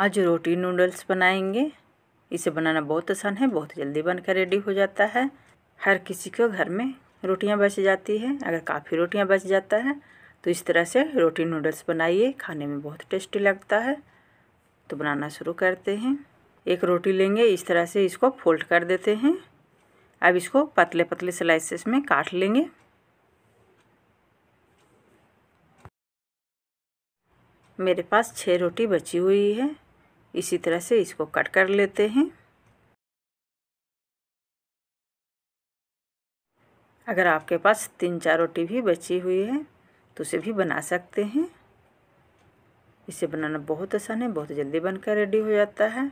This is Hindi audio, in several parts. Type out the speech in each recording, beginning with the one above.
आज रोटी नूडल्स बनाएंगे इसे बनाना बहुत आसान है बहुत जल्दी बनकर रेडी हो जाता है हर किसी को घर में रोटियां बच जाती है अगर काफ़ी रोटियां बच जाता है तो इस तरह से रोटी नूडल्स बनाइए खाने में बहुत टेस्टी लगता है तो बनाना शुरू करते हैं एक रोटी लेंगे इस तरह से इसको फोल्ड कर देते हैं अब इसको पतले पतले स्लाइसेस में काट लेंगे मेरे पास छः रोटी बची हुई है इसी तरह से इसको कट कर लेते हैं अगर आपके पास तीन चार रोटी भी बची हुई है तो उसे भी बना सकते हैं इसे बनाना बहुत आसान है बहुत जल्दी बनकर रेडी हो जाता है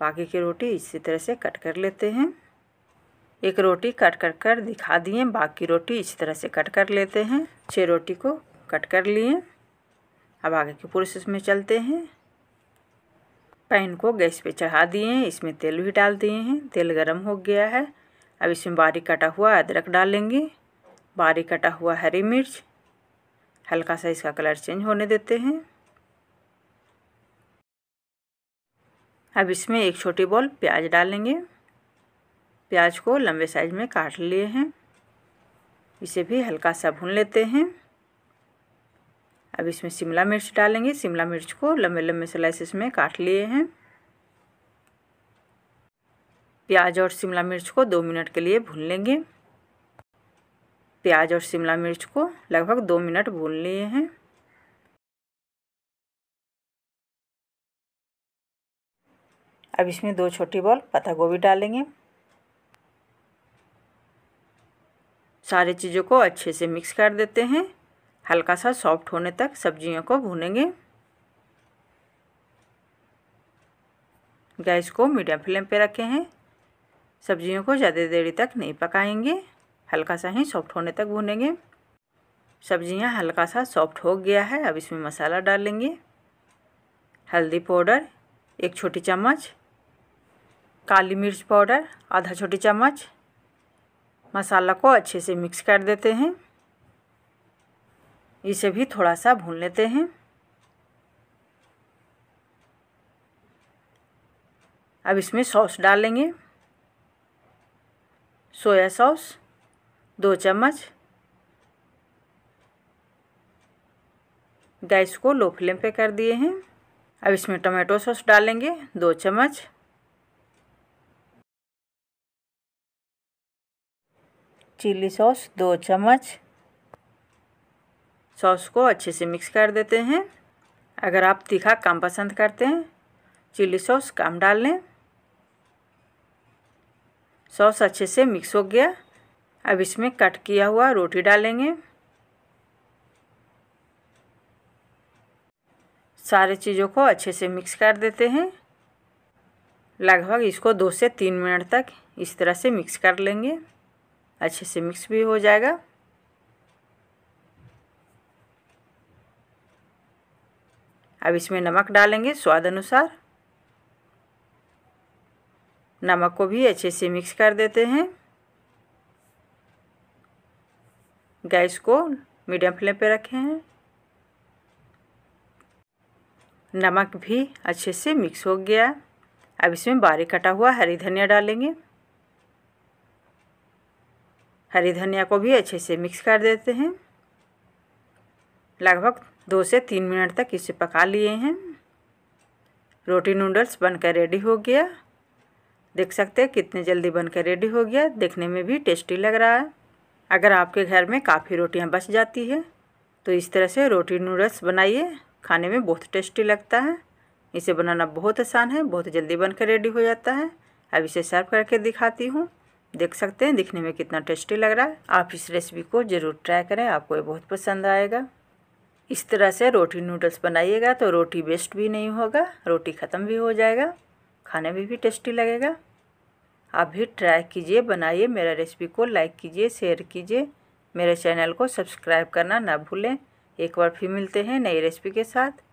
बाकी की रोटी इसी तरह से कट कर लेते हैं एक रोटी कट कर कर दिखा दिए बाकी रोटी इसी तरह से कट कर लेते हैं छः रोटी को कट कर लिए अब आगे के प्रोसेस में चलते हैं पैन को गैस पे चढ़ा दिए हैं इसमें तेल भी डाल दिए हैं तेल गरम हो गया है अब इसमें बारीक कटा हुआ अदरक डालेंगे बारीक कटा हुआ हरी मिर्च हल्का सा इसका कलर चेंज होने देते हैं अब इसमें एक छोटी बॉल प्याज डालेंगे प्याज को लंबे साइज में काट लिए हैं इसे भी हल्का सा भून लेते हैं अब इसमें शिमला मिर्च डालेंगे शिमला मिर्च को लंबे लंबे स्लाइसिस में काट लिए हैं प्याज और शिमला मिर्च को दो मिनट के लिए भून लेंगे प्याज और शिमला मिर्च को लगभग दो मिनट भून लिए हैं अब इसमें दो छोटी बॉल पत्ता गोभी डालेंगे सारे चीज़ों को अच्छे से मिक्स कर देते हैं हल्का सा सॉफ्ट होने तक सब्जियों को भूनेंगे गैस को मीडियम फ्लेम पे रखे हैं सब्जियों को ज़्यादा देरी तक नहीं पकाएंगे हल्का सा ही सॉफ्ट होने तक भूनेंगे सब्जियां हल्का सा सॉफ्ट हो गया है अब इसमें मसाला डाल लेंगे हल्दी पाउडर एक छोटी चम्मच काली मिर्च पाउडर आधा छोटी चम्मच मसाला को अच्छे से मिक्स कर देते हैं इसे भी थोड़ा सा भून लेते हैं अब इसमें सॉस डाल लेंगे सोया सॉस दो चम्मच गैस को लो फ्लेम पे कर दिए हैं अब इसमें टमाटो सॉस डालेंगे दो चम्मच चिल्ली सॉस दो चम्मच सॉस को अच्छे से मिक्स कर देते हैं अगर आप तीखा कम पसंद करते हैं चिली सॉस कम डाल लें सॉस अच्छे से मिक्स हो गया अब इसमें कट किया हुआ रोटी डालेंगे सारे चीज़ों को अच्छे से मिक्स कर देते हैं लगभग इसको दो से तीन मिनट तक इस तरह से मिक्स कर लेंगे अच्छे से मिक्स भी हो जाएगा अब इसमें नमक डालेंगे स्वाद अनुसार नमक को भी अच्छे से मिक्स कर देते हैं गैस को मीडियम फ्लेम पे रखे हैं नमक भी अच्छे से मिक्स हो गया अब इसमें बारीक कटा हुआ हरी धनिया डालेंगे हरी धनिया को भी अच्छे से मिक्स कर देते हैं लगभग दो से तीन मिनट तक इसे पका लिए हैं रोटी नूडल्स बनकर रेडी हो गया देख सकते हैं कितने जल्दी बनकर रेडी हो गया देखने में भी टेस्टी लग रहा है अगर आपके घर में काफ़ी रोटियां बच जाती है तो इस तरह से रोटी नूडल्स बनाइए खाने में बहुत टेस्टी लगता है इसे बनाना बहुत आसान है बहुत जल्दी बनकर रेडी हो जाता है अब इसे सर्व करके दिखाती हूँ देख सकते हैं दिखने में कितना टेस्टी लग रहा है आप इस रेसिपी को ज़रूर ट्राई करें आपको ये बहुत पसंद आएगा इस तरह से रोटी नूडल्स बनाइएगा तो रोटी वेस्ट भी नहीं होगा रोटी ख़त्म भी हो जाएगा खाने में भी टेस्टी लगेगा आप भी ट्राई कीजिए बनाइए मेरा रेसिपी को लाइक कीजिए शेयर कीजिए मेरे चैनल को सब्सक्राइब करना ना भूलें एक बार फिर मिलते हैं नई रेसिपी के साथ